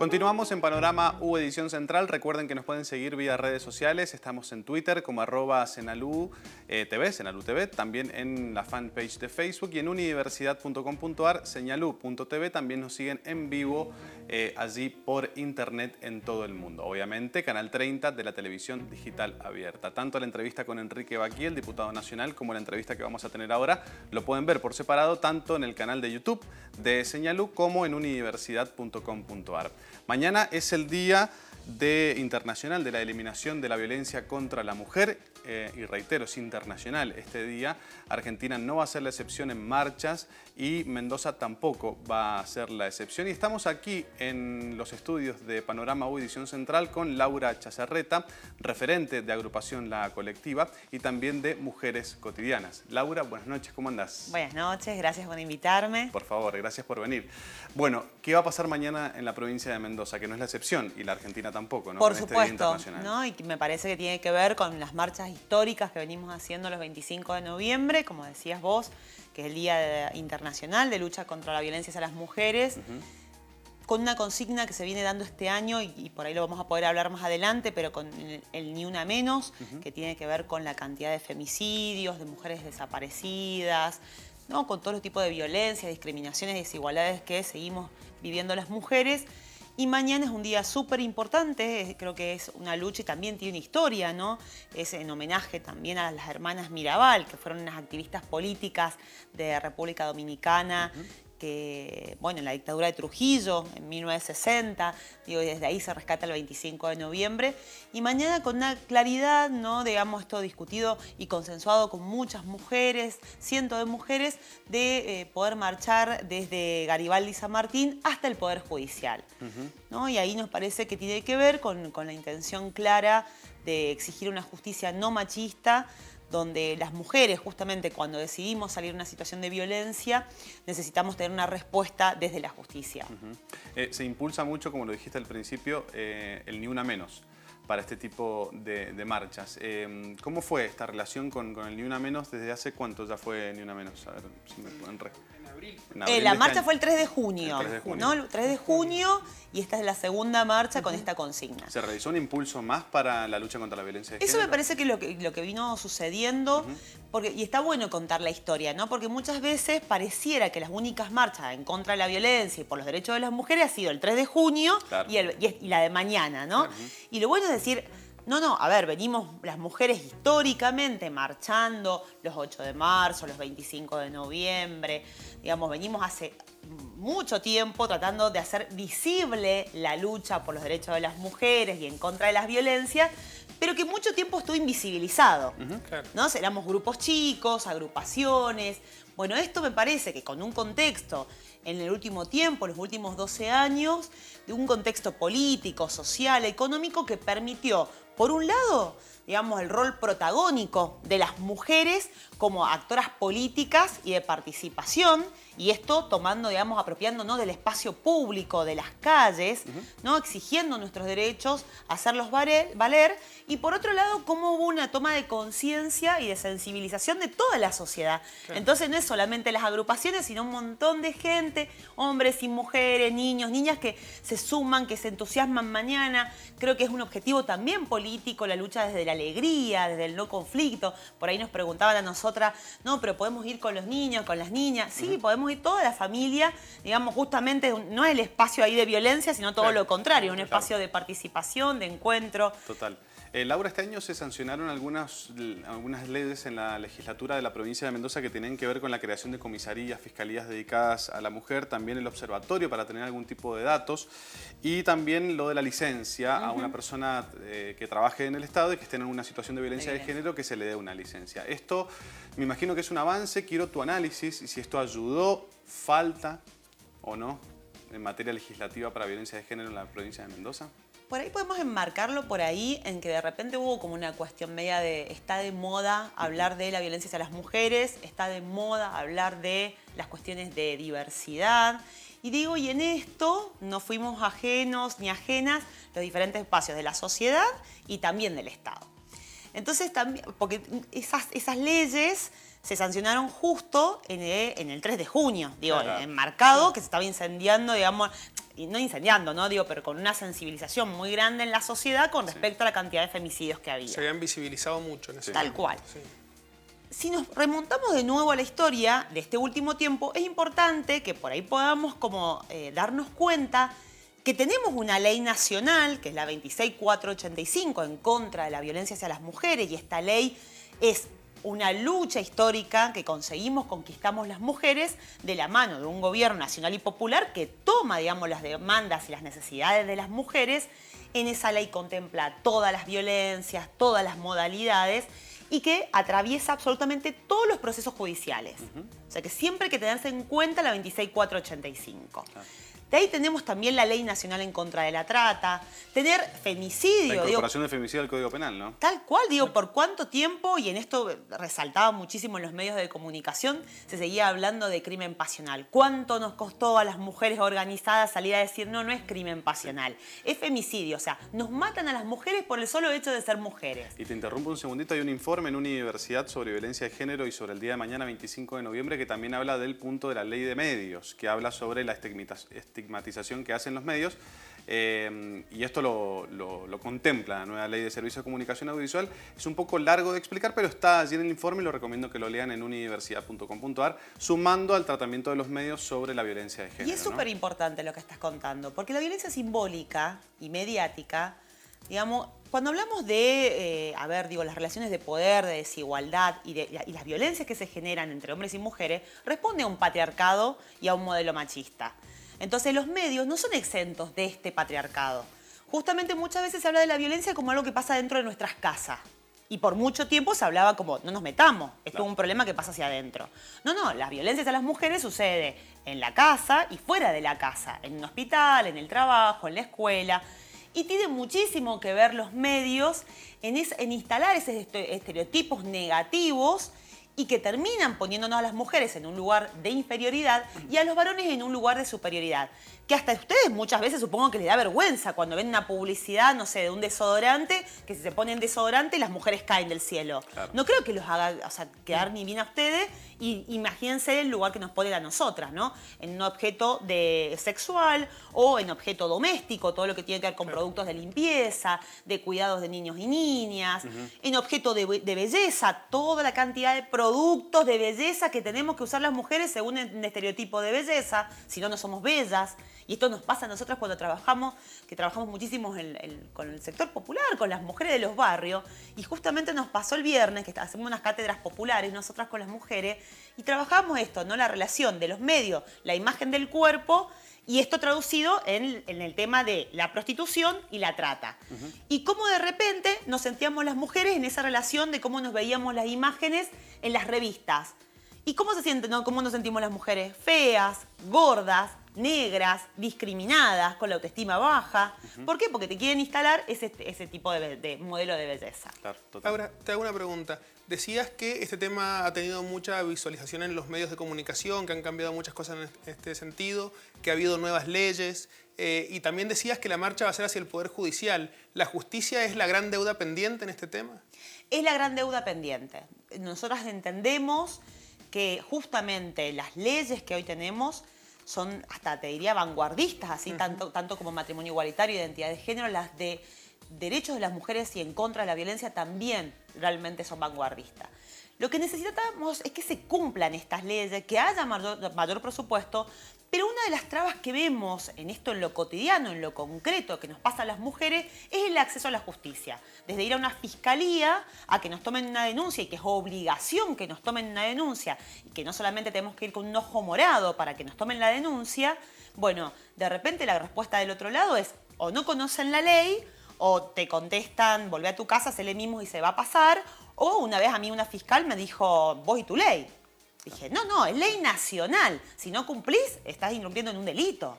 Continuamos en Panorama U Edición Central. Recuerden que nos pueden seguir vía redes sociales. Estamos en Twitter como arroba Senalu, eh, TV, TV, también en la fanpage de Facebook y en universidad.com.ar, señalú.tv, También nos siguen en vivo eh, allí por internet en todo el mundo. Obviamente, Canal 30 de la televisión digital abierta. Tanto la entrevista con Enrique Baquí, el diputado nacional, como la entrevista que vamos a tener ahora, lo pueden ver por separado tanto en el canal de YouTube de Señalú como en universidad.com.ar. Mañana es el día de, internacional de la eliminación de la violencia contra la mujer, eh, y reitero, es internacional este día, Argentina no va a ser la excepción en marchas y Mendoza tampoco va a ser la excepción. Y estamos aquí en los estudios de Panorama U Edición Central con Laura Chazarreta, referente de agrupación La Colectiva y también de Mujeres Cotidianas. Laura, buenas noches, ¿cómo andás? Buenas noches, gracias por invitarme. Por favor, gracias por venir. Bueno, ¿qué va a pasar mañana en la provincia de Mendoza? Que no es la excepción y la Argentina también tampoco, ¿no? Por este supuesto, ¿no? Y me parece que tiene que ver con las marchas históricas que venimos haciendo los 25 de noviembre, como decías vos, que es el Día Internacional de Lucha contra la Violencia hacia las Mujeres. con una consigna que se viene dando este año y, por ahí lo vamos a poder hablar más adelante, pero con el, Ni Una Menos, que tiene que ver con la cantidad de femicidios, de mujeres desaparecidas, ¿no? con todo tipo de violencia, discriminaciones, desigualdades que seguimos viviendo las mujeres. Y mañana es un día súper importante, creo que es una lucha y también tiene una historia, ¿no? Es en homenaje también a las hermanas Mirabal, que fueron unas activistas políticas de República Dominicana que, bueno, en la dictadura de Trujillo, en 1960, digo, desde ahí se rescata el 25 de noviembre, y mañana con una claridad, ¿no? digamos, esto discutido y consensuado con muchas mujeres, cientos de mujeres, de eh, poder marchar desde Garibaldi y San Martín hasta el Poder Judicial. ¿no? Y ahí nos parece que tiene que ver con la intención clara de exigir una justicia no machista, donde las mujeres justamente cuando decidimos salir de una situación de violencia necesitamos tener una respuesta desde la justicia. Eh, se impulsa mucho, como lo dijiste al principio, eh, el ni una menos para este tipo de, marchas. Eh, ¿Cómo fue esta relación con, el Ni Una Menos? ¿Desde hace cuánto ya fue Ni Una Menos? A ver si me pueden... Eh, la este marcha fue el 3 de junio. ¿no? 3 de junio y esta es la segunda marcha con esta consigna. ¿Se realizó un impulso más para la lucha contra la violencia Eso me parece que lo que, vino sucediendo, porque, y está bueno contar la historia, ¿no? Porque muchas veces pareciera que las únicas marchas en contra de la violencia y por los derechos de las mujeres ha sido el 3 de junio y, la de mañana, ¿no? Y lo bueno es decir no, no, a ver, venimos las mujeres históricamente marchando los 8 de marzo, los 25 de noviembre, digamos, venimos hace mucho tiempo tratando de hacer visible la lucha por los derechos de las mujeres y en contra de las violencias, pero que mucho tiempo estuvo invisibilizado. ¿no? Éramos grupos chicos, agrupaciones. Bueno, esto me parece que con un contexto en el último tiempo, los últimos 12 años, de un contexto político, social, económico que permitió por un lado, digamos, el rol protagónico de las mujeres como actoras políticas y de participación, y esto tomando, digamos, apropiándonos del espacio público, de las calles, ¿no? exigiendo nuestros derechos, hacerlos valer, y por otro lado, cómo hubo una toma de conciencia y de sensibilización de toda la sociedad. Entonces no es solamente las agrupaciones, sino un montón de gente, hombres y mujeres, niños, niñas que se suman, que se entusiasman mañana. Creo que es un objetivo también político la lucha desde la alegría, desde el no conflicto. Por ahí nos preguntaban a nosotras, no, pero podemos ir con los niños, con las niñas. Sí, podemos ir toda la familia, digamos, justamente no es el espacio ahí de violencia, sino todo lo contrario, un espacio de participación, de encuentro. Total. Eh, Laura, este año se sancionaron algunas, algunas leyes en la legislatura de la provincia de Mendoza que tienen que ver con la creación de comisarías, fiscalías dedicadas a la mujer, también el observatorio para tener algún tipo de datos y también lo de la licencia a una persona eh, que trabaje en el Estado y que esté en un una situación de violencia de, género que se le dé una licencia. Esto me imagino que es un avance, quiero tu análisis y si esto ayudó, falta o no en materia legislativa para violencia de género en la provincia de Mendoza. Por ahí podemos enmarcarlo por ahí en que de repente hubo como una cuestión media de está de moda hablar de la violencia hacia las mujeres, está de moda hablar de las cuestiones de diversidad. Y digo, y en esto no fuimos ajenos ni ajenas los diferentes espacios de la sociedad y también del Estado. Entonces también, porque esas, leyes se sancionaron justo en el, 3 de junio, digo, enmarcado, que se estaba incendiando, digamos, no incendiando, ¿no? Digo, pero con una sensibilización muy grande en la sociedad con respecto a la cantidad de femicidios que había. Se habían visibilizado mucho en ese momento. Tal cual. Si nos remontamos de nuevo a la historia de este último tiempo, es importante que por ahí podamos como eh, darnos cuenta que tenemos una ley nacional, que es la 26485, en contra de la violencia hacia las mujeres, y esta ley es una lucha histórica que conseguimos, conquistamos las mujeres de la mano de un gobierno nacional y popular que toma, digamos, las demandas y las necesidades de las mujeres. En esa ley contempla todas las violencias, todas las modalidades y que atraviesa absolutamente todos los procesos judiciales. O sea que siempre hay que tenerse en cuenta la 26485. De ahí tenemos también la ley nacional en contra de la trata, tener femicidio. La incorporación de femicidio al Código Penal, ¿no? Tal cual, digo, por cuánto tiempo, y en esto resaltaba muchísimo en los medios de comunicación, se seguía hablando de crimen pasional. ¿Cuánto nos costó a las mujeres organizadas salir a decir, no, no es crimen pasional, es femicidio? O sea, nos matan a las mujeres por el solo hecho de ser mujeres. Y te interrumpo un segundito, hay un informe en una universidad sobre violencia de género y sobre el día de mañana, 25 de noviembre, que también habla del punto de la ley de medios, que habla sobre la estigmatización estigmatización que hacen los medios. Eh, y esto lo, contempla la nueva ley de servicios de comunicación audiovisual. Es un poco largo de explicar, pero está allí en el informe y lo recomiendo que lo lean en universidad.com.ar, sumando al tratamiento de los medios sobre la violencia de género. Y es súper importante lo que estás contando, porque la violencia simbólica y mediática, digamos, cuando hablamos de, eh, a ver, digo, las relaciones de poder, de desigualdad y, de, y las violencias que se generan entre hombres y mujeres, responde a un patriarcado y a un modelo machista. Entonces los medios no son exentos de este patriarcado. Justamente muchas veces se habla de la violencia como algo que pasa dentro de nuestras casas. Y por mucho tiempo se hablaba como, no nos metamos, esto es un problema que pasa hacia adentro. No, no, las violencias a las mujeres sucede en la casa y fuera de la casa, en un hospital, en el trabajo, en la escuela. Y tiene muchísimo que ver los medios en instalar esos este, estereotipos negativos y que terminan poniéndonos a las mujeres en un lugar de inferioridad y a los varones en un lugar de superioridad. Que hasta ustedes muchas veces supongo que les da vergüenza cuando ven una publicidad, no sé, de un desodorante, que si se ponen desodorante las mujeres caen del cielo. No creo que los haga o sea, quedar ni bien a ustedes y imagínense el lugar que nos ponen a nosotras, ¿no? En un objeto de sexual o en objeto doméstico, todo lo que tiene que ver con productos de limpieza, de cuidados de niños y niñas, en objeto de, de belleza, toda la cantidad de productos productos de belleza que tenemos que usar las mujeres según un estereotipo de belleza, si no, no somos bellas. Y esto nos pasa a nosotras cuando trabajamos, que trabajamos muchísimo con el sector popular, con las mujeres de los barrios. Y justamente nos pasó el viernes, que hacemos unas cátedras populares, nosotras con las mujeres, y trabajamos esto, ¿no? La relación de los medios, la imagen del cuerpo y esto traducido en, en el tema de la prostitución y la trata. Y cómo de repente nos sentíamos las mujeres en esa relación de cómo nos veíamos las imágenes en las revistas. ¿Y cómo se siente, no? cómo nos sentimos las mujeres? Feas, gordas, negras, discriminadas, con la autoestima baja. ¿Por qué? Porque te quieren instalar ese, tipo de, modelo de belleza. Ahora, te hago una pregunta. Decías que este tema ha tenido mucha visualización en los medios de comunicación, que han cambiado muchas cosas en este sentido, que ha habido nuevas leyes, eh, y también decías que la marcha va a ser hacia el Poder Judicial. ¿La justicia es la gran deuda pendiente en este tema? Es la gran deuda pendiente. Nosotras entendemos que justamente las leyes que hoy tenemos son hasta te diría vanguardistas, así tanto, tanto como matrimonio igualitario, identidad de género, las de derechos de las mujeres y en contra de la violencia también realmente son vanguardistas. Lo que necesitamos es que se cumplan estas leyes, que haya mayor presupuesto, pero una de las trabas que vemos en esto, en lo cotidiano, en lo concreto que nos pasa a las mujeres, es el acceso a la justicia. Desde ir a una fiscalía a que nos tomen una denuncia y que es obligación que nos tomen una denuncia y que no solamente tenemos que ir con un ojo morado para que nos tomen la denuncia, bueno, de repente la respuesta del otro lado es o no conocen la ley o te contestan, volvé a tu casa, se le mismo y se va a pasar. O una vez a mí una fiscal me dijo, voy tu ley. Dije, no, no, es ley nacional. Si no cumplís, estás irrumpiendo en un delito.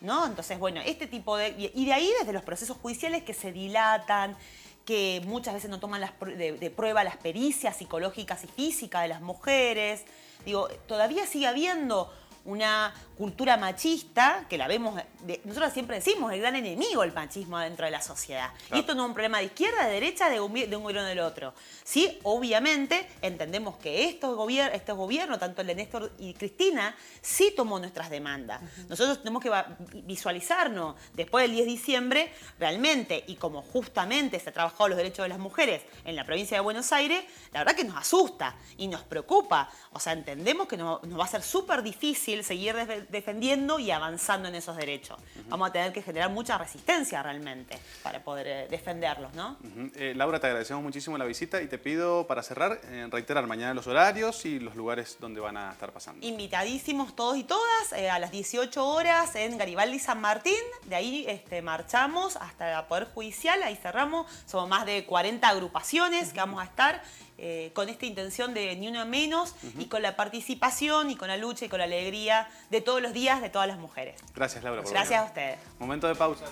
¿No? Entonces, bueno, este tipo de. Y de ahí, desde los procesos judiciales que se dilatan, que muchas veces no toman las de, de, prueba las pericias psicológicas y físicas de las mujeres. Digo, todavía sigue habiendo una cultura machista, que la vemos, nosotros siempre decimos, el gran enemigo el machismo dentro de la sociedad. Y esto no es un problema de izquierda, de derecha, de un, de un gobierno del otro. Sí, obviamente entendemos que estos, estos gobiernos, tanto el de Néstor y Cristina, sí tomó nuestras demandas. Nosotros tenemos que visualizarnos después del 10 de diciembre, realmente, y como justamente se ha trabajado los derechos de las mujeres en la provincia de Buenos Aires, la verdad que nos asusta y nos preocupa. O sea, entendemos que nos va a ser súper difícil seguir desde el defendiendo y avanzando en esos derechos. Vamos a tener que generar mucha resistencia realmente para poder eh, defenderlos, ¿no? Eh, Laura, te agradecemos muchísimo la visita y te pido para cerrar eh, reiterar mañana los horarios y los lugares donde van a estar pasando. Invitadísimos todos y todas a las 18 horas en Garibaldi San Martín, de ahí este, marchamos hasta la Poder Judicial, ahí cerramos, somos más de 40 agrupaciones que vamos a estar eh, con esta intención de ni una menos y con la participación y con la lucha y con la alegría de todos los días de todas las mujeres. Gracias, Laura. Por Gracias a ustedes. Momento de pausa.